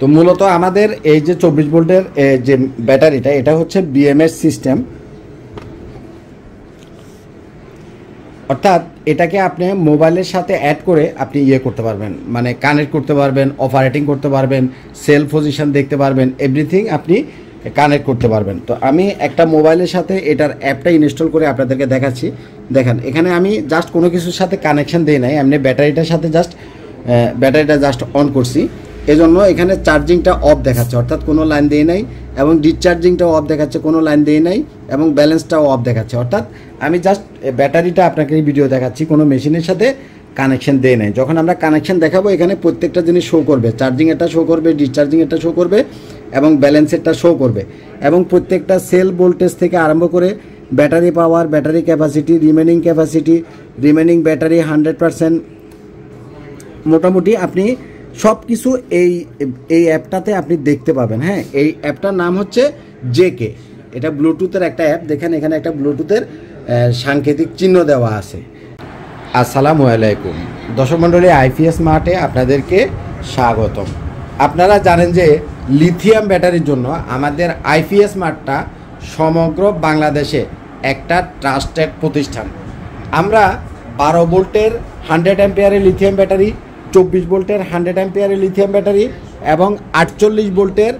তো মূলত আমাদের এই যে চব্বিশ ভোল্টের যে ব্যাটারিটা এটা হচ্ছে বিএমএস সিস্টেম অর্থাৎ এটাকে আপনি মোবাইলের সাথে অ্যাড করে আপনি ইয়ে করতে পারবেন মানে কানেক্ট করতে পারবেন অপারেটিং করতে পারবেন সেল পজিশন দেখতে পারবেন এভরিথিং আপনি কানেক্ট করতে পারবেন তো আমি একটা মোবাইলের সাথে এটার অ্যাপটা ইনস্টল করে আপনাদেরকে দেখাচ্ছি দেখেন এখানে আমি জাস্ট কোনো কিছুর সাথে কানেকশান দিই নাই এমনি ব্যাটারিটার সাথে জাস্ট ব্যাটারিটা জাস্ট অন করছি এজন্য এখানে চার্জিংটা অফ দেখাচ্ছে অর্থাৎ কোনো লাইন দিয়ে নাই এবং ডিসচার্জিংটাও অফ দেখাচ্ছে কোনো লাইন দিয়ে নাই এবং ব্যালেন্সটাও অফ দেখাচ্ছে অর্থাৎ আমি জাস্ট ব্যাটারিটা আপনাকে ভিডিও দেখাচ্ছি কোনো মেশিনের সাথে কানেকশন দিয়ে নেয় যখন আমরা কানেকশন দেখাবো এখানে প্রত্যেকটা জিনিস শো করবে চার্জিং এটা শো করবে ডিসচার্জিং এটা শো করবে এবং ব্যালেন্সেরটা শো করবে এবং প্রত্যেকটা সেল ভোল্টেজ থেকে আরম্ভ করে battery power battery capacity remaining capacity remaining battery hundred percent মোটামুটি আপনি সব কিছু এই এই অ্যাপটাতে আপনি দেখতে পাবেন হ্যাঁ এই অ্যাপটার নাম হচ্ছে জেকে এটা ব্লুটুথের একটা অ্যাপ দেখেন এখানে একটা ব্লুটুথের সাংকেতিক চিহ্ন দেওয়া আছে আসসালামু আলাইকুম দর্শক মণ্ডলী আইপিএস মার্টে আপনাদেরকে স্বাগতম আপনারা জানেন যে লিথিয়াম ব্যাটারির জন্য আমাদের আইপিএস মার্টটা সমগ্র বাংলাদেশে একটা ট্রাস্টেড প্রতিষ্ঠান আমরা বারো ভোল্টের হান্ড্রেড অ্যাম্পিয়ারের লিথিয়াম ব্যাটারি চব্বিশ ভোল্টের হান্ড্রেড অ্যাম্পিয়ারের লিথিয়াম ব্যাটারি এবং আটচল্লিশ ভোল্টের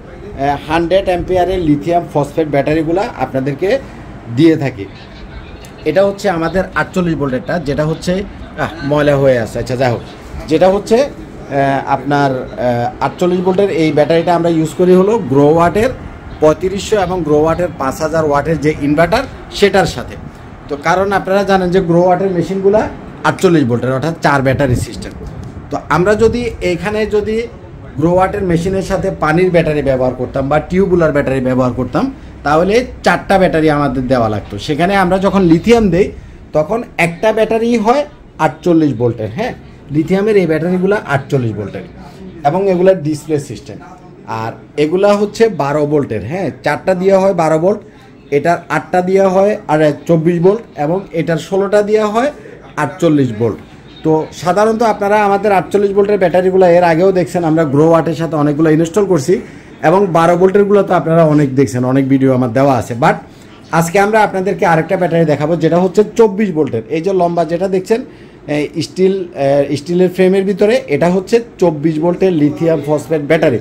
হান্ড্রেড অ্যাম্পিয়ারের লিথিয়াম ফসফেট ব্যাটারিগুলো আপনাদেরকে দিয়ে থাকি এটা হচ্ছে আমাদের আটচল্লিশ ভোল্টেরটা যেটা হচ্ছে ময়লা হয়ে আছে আচ্ছা যাই হোক যেটা হচ্ছে আপনার আটচল্লিশ ভোল্টের এই ব্যাটারিটা আমরা ইউজ করি হলো গ্রো ওয়াটের পঁয়ত্রিশশো এবং গ্রো ওয়াটের পাঁচ হাজার ওয়াটের যে ইনভার্টার সেটার সাথে তো কারণ আপনারা জানেন যে গ্রো ওয়াটের মেশিনগুলো আটচল্লিশ ভোল্টের অর্থাৎ চার ব্যাটারি সিস্টেম তো আমরা যদি এখানে যদি গ্রো মেশিনের সাথে পানির ব্যাটারি ব্যবহার করতাম বা টিউবুলার ব্যাটারি ব্যবহার করতাম তাহলে চারটা ব্যাটারি আমাদের দেওয়া লাগতো সেখানে আমরা যখন লিথিয়াম দেই তখন একটা ব্যাটারি হয় আটচল্লিশ ভোল্টের হ্যাঁ লিথিয়ামের এই ব্যাটারিগুলো আটচল্লিশ ভোল্টের এবং এগুলার ডিসপ্লে সিস্টেম আর এগুলা হচ্ছে বারো ভোল্টের হ্যাঁ চারটা দেওয়া হয় বারো ভোল্ট এটার আটটা দেওয়া হয় আর চব্বিশ ভোল্ট এবং এটার ষোলোটা দেওয়া হয় আটচল্লিশ ভোল্ট তো সাধারণত আপনারা আমাদের আটচল্লিশ ভোল্টের ব্যাটারিগুলো এর আগেও দেখছেন আমরা গ্রো ওয়াটের সাথে অনেকগুলো ইনস্টল করছি এবং বারো ভোল্টেরগুলো তো আপনারা অনেক দেখছেন অনেক ভিডিও আমার দেওয়া আছে বাট আজকে আমরা আপনাদেরকে আরেকটা ব্যাটারি দেখাবো যেটা হচ্ছে চব্বিশ ভোল্টের এই যে লম্বা যেটা দেখছেন স্টিল স্টিলের ফ্রেমের ভিতরে এটা হচ্ছে চব্বিশ ভোল্টের লিথিয়াম ফসফেট ব্যাটারি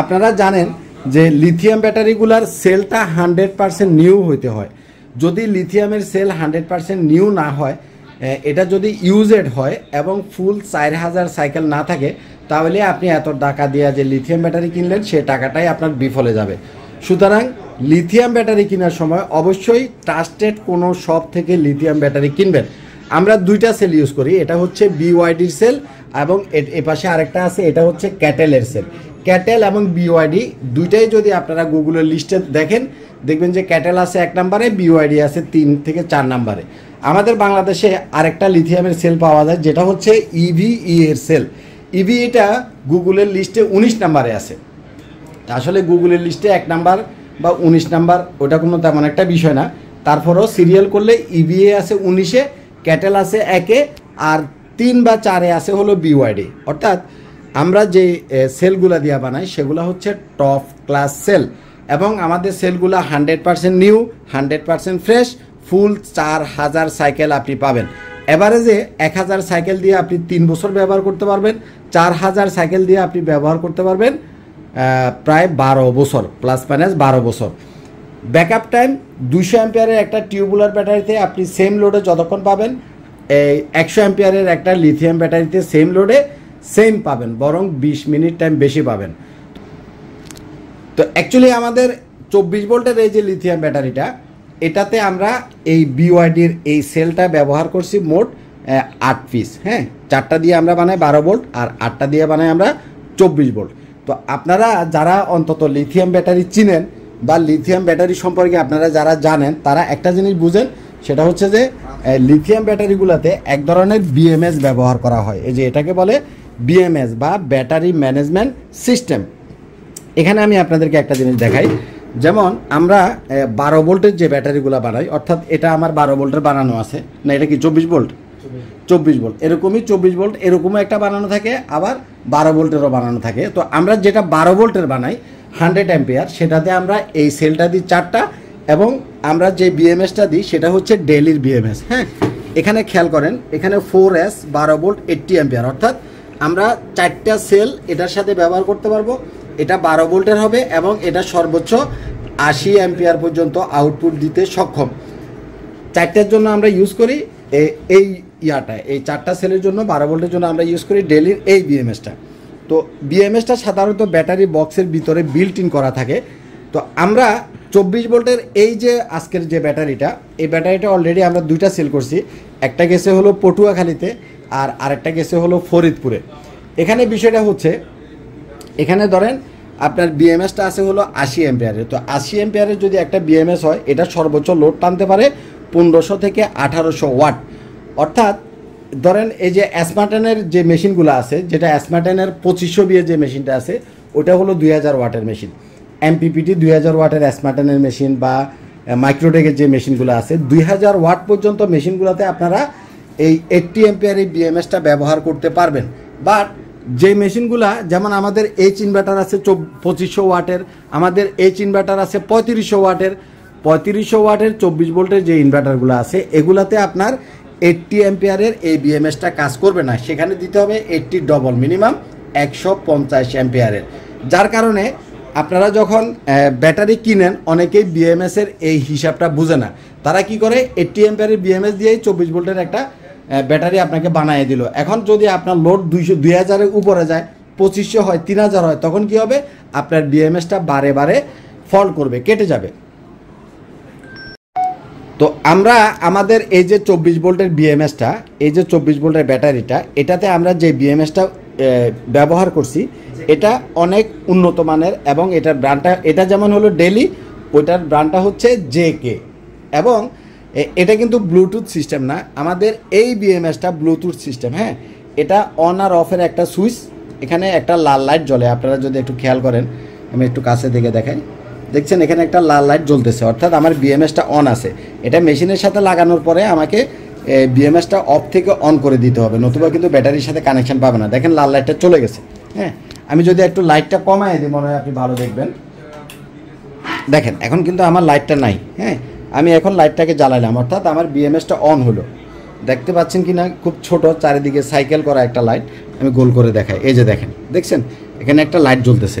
আপনারা জানেন যে লিথিয়াম ব্যাটারিগুলার সেলটা হান্ড্রেড পারসেন্ট নিউ হইতে হয় যদি লিথিয়ামের সেল হান্ড্রেড পারসেন্ট নিউ না হয় এটা যদি ইউজেড হয় এবং ফুল চার হাজার সাইকেল না থাকে তাহলে আপনি এত টাকা দিয়ে যে লিথিয়াম ব্যাটারি কিনলেন সে টাকাটাই আপনার বিফলে যাবে সুতরাং লিথিয়াম ব্যাটারি কেনার সময় অবশ্যই ট্রাস্টেড কোনো শপ থেকে লিথিয়াম ব্যাটারি কিনবেন আমরা দুইটা সেল ইউজ করি এটা হচ্ছে বিওয়াইডির সেল এবং এ পাশে আরেকটা আছে এটা হচ্ছে ক্যাটেলের সেল ক্যাটেল এবং বিওয়াইডি দুইটাই যদি আপনারা গুগলের লিস্টে দেখেন দেখবেন যে ক্যাটেল আছে এক নম্বরে বিওয়াইডি আছে তিন থেকে চার নম্বরে আমাদের বাংলাদেশে আরেকটা লিথিয়ামের সেল পাওয়া যায় যেটা হচ্ছে ইভিই e e এর সেল ইভি e এটা গুগলের লিস্টে উনিশ নাম্বারে আছে আসলে গুগলের লিস্টে এক নাম্বার বা উনিশ নাম্বার ওটা কোনো তেমন একটা বিষয় না তারপরেও সিরিয়াল করলে ইভিএ আছে উনিশে ক্যাটেল আছে একে আর তিন বা চারে আছে হলো বিওয়াইডি অর্থাৎ আমরা যে সেলগুলা দিয়া বানাই সেগুলো হচ্ছে টপ ক্লাস সেল এবং আমাদের সেলগুলো hundred percent new hundred percent fresh full চার হাজার সাইকেল আপনি পাবেন অ্যাভারেজে এক হাজার সাইকেল দিয়ে আপনি তিন বছর ব্যবহার করতে পারবেন চার হাজার সাইকেল দিয়ে আপনি ব্যবহার করতে পারবেন প্রায় বারো বছর প্লাস মাইনাস বারো বছর ব্যাকআপ টাইম দুশো অ্যাম্পিয়ারের একটা টিউবুলার ব্যাটারিতে আপনি সেম লোডে যতক্ষণ পাবেন এই একশো অ্যাম্পিয়ারের একটা লিথিয়াম ব্যাটারিতে সেম লোডে সেম পাবেন বরং বিশ মিনিট টাইম বেশি পাবেন তো অ্যাকচুয়ালি আমাদের চব্বিশ ভোল্টের এই যে লিথিয়াম ব্যাটারিটা এটাতে আমরা এই বিওয়াইডির এই সেলটা ব্যবহার করছি মোট আট পিস হ্যাঁ চারটা দিয়ে আমরা বানাই বারো ভোল্ট আর আটটা দিয়ে বানাই আমরা চব্বিশ ভোল্ট তো আপনারা যারা অন্তত লিথিয়াম ব্যাটারি চিনেন বা লিথিয়াম ব্যাটারি সম্পর্কে আপনারা যারা জানেন তারা একটা জিনিস বুঝেন সেটা হচ্ছে যে লিথিয়াম ব্যাটারিগুলোতে এক ধরনের বিএমএস ব্যবহার করা হয় এই যে এটাকে বলে বিএমএস বা ব্যাটারি ম্যানেজমেন্ট সিস্টেম এখানে আমি আপনাদেরকে একটা জিনিস দেখাই যেমন আমরা বারো ভোল্টের যে ব্যাটারিগুলো বানাই অর্থাৎ এটা আমার বারো ভোল্টের বানানো আছে না এটা কি চব্বিশ ভোল্ট চব্বিশ ভোল্ট এরকমই চব্বিশ ভোল্ট এরকমও একটা বানানো থাকে আবার বারো ভোল্টেরও বানানো থাকে তো আমরা যেটা বারো ভোল্টের বানাই হান্ড্রেড অ্যাম্পিয়ার সেটাতে আমরা এই সেলটা দিই চারটা এবং আমরা যে বিএমএসটা দিই সেটা হচ্ছে ডেলির বিএমএস হ্যাঁ এখানে খেয়াল করেন এখানে ফোর এস বারো ভোল্ট এইট্টি অ্যাম্পিয়ার অর্থাৎ আমরা চারটা সেল এটার সাথে ব্যবহার করতে পারবো এটা বারো ভোল্টের হবে এবং এটা সর্বোচ্চ আশি অ্যাম্পিয়ার পর্যন্ত আউটপুট দিতে সক্ষম চারটার জন্য আমরা ইউজ করি এই ইয়াটা এই চারটা সেলের জন্য বারো ভোল্টের জন্য আমরা ইউজ করি ডেলির এই বিএমএসটা তো বিএমএসটা সাধারণত ব্যাটারি বক্সের ভিতরে বিল্ট ইন করা থাকে তো আমরা চব্বিশ ভোল্টের এই যে আজকের যে ব্যাটারিটা এই ব্যাটারিটা অলরেডি আমরা দুইটা সেল করছি একটা গেছে হলো পটুয়াখালীতে আর আরেকটা গেছে হলো ফরিদপুরে এখানে বিষয়টা হচ্ছে এখানে ধরেন আপনার বিএমএসটা আছে হলো আশি এম্পিয়ারের তো আশি এম্পিয়ারের যদি একটা বিএমএস হয় এটা সর্বোচ্চ লোড টানতে পারে পনেরোশো থেকে আঠারোশো ওয়াট অর্থাৎ ধরেন এই যে অ্যাসমাটেনের যে মেশিনগুলো আছে যেটা অ্যাসমাটেনের পঁচিশশো বিয়ে যে মেশিনটা আছে ওটা হলো দুই হাজার ওয়াটের মেশিন এমপিপিটি দুই হাজার ওয়াটের অ্যাসমাটেনের মেশিন বা মাইক্রোটেকের যে মেশিনগুলো আছে দুই হাজার ওয়াট পর্যন্ত মেশিনগুলোতে আপনারা এই এইটটি এম্পিয়ার এই বিএমএসটা ব্যবহার করতে পারবেন বাট যে মেশিনগুলা যেমন আমাদের এইচ ইনভার্টার আছে পঁচিশশো ওয়াটের আমাদের এইচ ইনভার্টার আছে পঁয়ত্রিশশো ওয়াটের পঁয়ত্রিশশো ওয়াটের চব্বিশ ভোল্টের যে ইনভার্টারগুলো আছে এগুলাতে আপনার এইটটি এম্পিয়ারের এই বিএমএসটা কাজ করবে না সেখানে দিতে হবে এইটটি ডবল মিনিমাম একশো পঞ্চাশ এম্পিয়ারের যার কারণে আপনারা যখন ব্যাটারি কিনেন অনেকেই বিএমএসের এই হিসাবটা বুঝে না তারা কি করে এইটটি এম্পিয়ারের বিএমএস দিয়েই চব্বিশ ভোল্টের একটা ব্যাটারি আপনাকে বানিয়ে দিল এখন যদি আপনার লোড দুইশো দুই হাজারের উপরে যায় পঁচিশশো হয় তিন হাজার হয় তখন কি হবে আপনার বিএমএসটা বারে বারে ফল করবে কেটে যাবে তো আমরা আমাদের এই যে চব্বিশ ভোল্টের বিএমএসটা এই যে চব্বিশ ভোল্টের ব্যাটারিটা এটাতে আমরা যে বিএমএসটা ব্যবহার করছি এটা অনেক উন্নত মানের এবং এটার ব্র্যান্ডটা এটা যেমন হলো ডেলি ওইটার ব্র্যান্ডটা হচ্ছে জে কে এবং এটা কিন্তু ব্লুটুথ সিস্টেম না আমাদের এই বিএমএসটা ব্লুটুথ সিস্টেম হ্যাঁ এটা অন আর অফের একটা সুইচ এখানে একটা লাল লাইট জ্বলে আপনারা যদি একটু খেয়াল করেন আমি একটু কাছে দেখে দেখাই দেখছেন এখানে একটা লাল লাইট জ্বলতেছে অর্থাৎ আমার বিএমএসটা অন আছে এটা মেশিনের সাথে লাগানোর পরে আমাকে বিএমএসটা অফ থেকে অন করে দিতে হবে নতুবা কিন্তু ব্যাটারির সাথে কানেকশান পাবে না দেখেন লাল লাইটটা চলে গেছে হ্যাঁ আমি যদি একটু লাইটটা কমাই দিই মনে হয় আপনি ভালো দেখবেন দেখেন এখন কিন্তু আমার লাইটটা নাই হ্যাঁ আমি এখন লাইটটাকে জ্বালাইলাম অর্থাৎ আমার বিএমএসটা অন হলো দেখতে পাচ্ছেন কি না খুব ছোট চারিদিকে সাইকেল করা একটা লাইট আমি গোল করে দেখাই এই যে দেখেন দেখছেন এখানে একটা লাইট জ্বলতেছে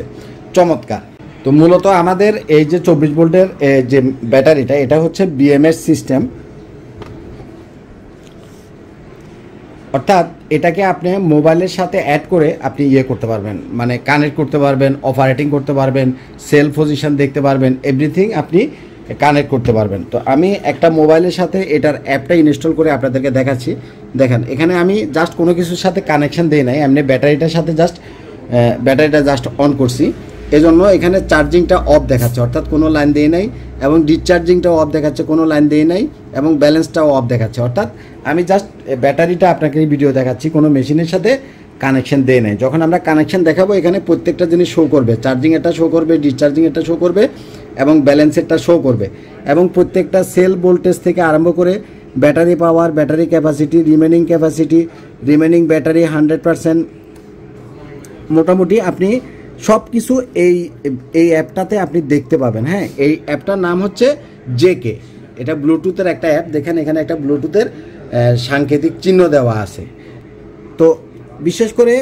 চমৎকার তো মূলত আমাদের এই যে চব্বিশ ভোল্টের যে ব্যাটারিটা এটা হচ্ছে বিএমএস সিস্টেম অর্থাৎ এটাকে আপনি মোবাইলের সাথে অ্যাড করে আপনি ইয়ে করতে পারবেন মানে কানেক্ট করতে পারবেন অপারেটিং করতে পারবেন সেল পজিশন দেখতে পারবেন এভরিথিং আপনি কানেক্ট করতে পারবেন তো আমি একটা মোবাইলের সাথে এটার অ্যাপটা ইনস্টল করে আপনাদেরকে দেখাচ্ছি দেখেন এখানে আমি জাস্ট কোনো কিছুর সাথে কানেকশান দিই নাই এমনি ব্যাটারিটার সাথে জাস্ট ব্যাটারিটা জাস্ট অন করছি এজন্য এখানে চার্জিংটা অফ দেখাচ্ছে অর্থাৎ কোনো লাইন দিয়ে নাই এবং ডিসচার্জিংটাও অফ দেখাচ্ছে কোনো লাইন দিয়ে নাই এবং ব্যালেন্সটাও অফ দেখাচ্ছে অর্থাৎ আমি জাস্ট ব্যাটারিটা আপনাকে ভিডিও দেখাচ্ছি কোনো মেশিনের সাথে কানেকশন দিয়ে নেয় যখন আমরা কানেকশান দেখাবো এখানে প্রত্যেকটা জিনিস শো করবে চার্জিং এটা শো করবে ডিসচার্জিং এটা শো করবে এবং ব্যালেন্সেরটা শো করবে এবং প্রত্যেকটা সেল ভোল্টেজ থেকে আরম্ভ করে battery power battery capacity remaining capacity remaining battery hundred percent মোটামুটি আপনি সব কিছু এই এই অ্যাপটাতে আপনি দেখতে পাবেন হ্যাঁ এই অ্যাপটার নাম হচ্ছে জেকে এটা ব্লুটুথের একটা অ্যাপ দেখেন এখানে একটা ব্লুটুথের সাংকেতিক চিহ্ন দেওয়া আছে তো বিশেষ করে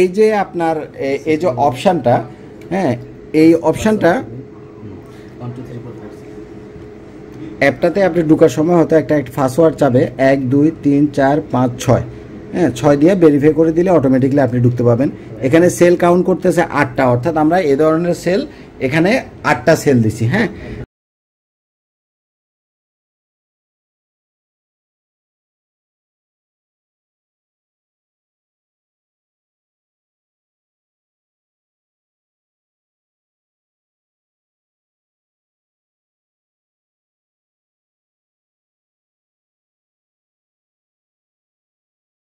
এই যে আপনার এই যে অপশানটা হ্যাঁ এই অপশানটা অ্যাপটাতে আপনি ঢুকার সময় হয়তো একটা একটা পাসওয়ার্ড চাবে এক দুই তিন চার পাঁচ ছয় হ্যাঁ ছয় দিয়ে ভেরিফাই করে দিলে অটোমেটিকলি আপনি ঢুকতে পাবেন এখানে সেল কাউন্ট করতেছে আটটা অর্থাৎ আমরা এ ধরনের সেল এখানে আটটা সেল দিছি হ্যাঁ